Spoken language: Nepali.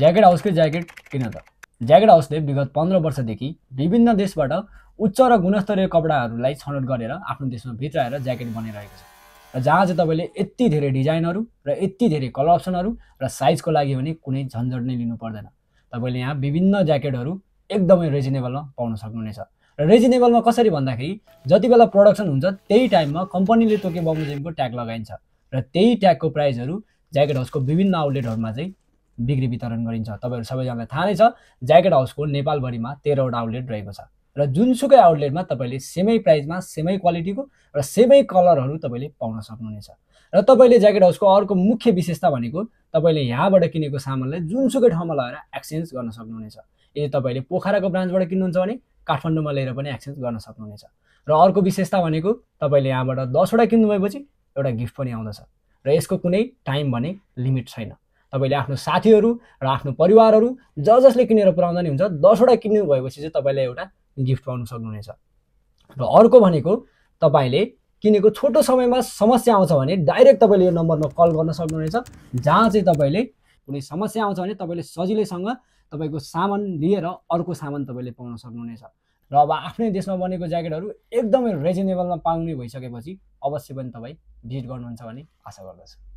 ज्याकेट हाउसकै ज्याकेट किन त ज्याकेट हाउसले विगत पन्ध्र वर्षदेखि विभिन्न देशबाट उच्च र गुणस्तरीय कपडाहरूलाई छनौट गरेर आफ्नो देशमा भित्राएर ज्याकेट बनाइरहेको छ र जहाँ चाहिँ तपाईँले यति धेरै डिजाइनहरू र यति धेरै कलर अप्सनहरू र साइजको लागि भने कुनै झन्झट नै लिनु पर्दैन तपाईँले यहाँ विभिन्न ज्याकेटहरू एकदमै रिजनेबलमा पाउन सक्नुहुनेछ र रिजनेबलमा कसरी भन्दाखेरि जति बेला प्रडक्सन हुन्छ त्यही टाइममा कम्पनीले तोके बमोजिमको ट्याग लगाइन्छ र त्यही ट्यागको प्राइसहरू ज्याकेट हाउसको विभिन्न आउटलेटहरूमा चाहिँ बिक्री वितरण गरिन्छ तपाईँहरू सबैजनालाई थाहा नै छ ज्याकेट हाउसको नेपालभरिमा तेह्रवटा आउटलेट रहेको छ र जुनसुकै आउटलेटमा तपाईँले सेमै प्राइसमा सेमै क्वालिटीको र सेमै कलरहरू तपाईँले पाउन सक्नुहुनेछ र तपाईँले ज्याकेट हाउसको अर्को मुख्य विशेषता भनेको तपाईँले यहाँबाट किनेको सामानलाई जुनसुकै ठाउँमा लगेर एक्सचेन्ज गर्न सक्नुहुनेछ यदि तपाईँले पोखराको ब्रान्चबाट किन्नुहुन्छ भने काठमाडौँमा लिएर पनि एक्सचेन्ज गर्न सक्नुहुनेछ र अर्को विशेषता भनेको तपाईँले यहाँबाट दसवटा किन्नु भएपछि एउटा गिफ्ट पनि आउँदछ र यसको कुनै टाइम भने लिमिट छैन तपाईँले आफ्नो साथीहरू र आफ्नो परिवारहरू ज जसले किनेर पुऱ्याउँदा नि हुन्छ दसवटा किन्नु भएपछि चाहिँ तपाईँले एउटा गिफ्ट पाउनु सक्नुहुनेछ र अर्को भनेको तपाईँले किनेको छोटो समयमा समस्या आउँछ भने डाइरेक्ट तपाईँले यो नम्बरमा कल गर्न सक्नुहुनेछ जहाँ चाहिँ तपाईँले कुनै समस्या आउँछ भने तपाईँले सजिलैसँग तपाईँको सामान लिएर अर्को सामान तपाईँले पाउन सक्नुहुनेछ र अब आफ्नै देशमा बनेको ज्याकेटहरू एकदमै रिजनेबलमा पाउने भइसकेपछि अवश्य पनि तपाईँ भिजिट गर्नुहुन्छ भन्ने आशा गर्दछु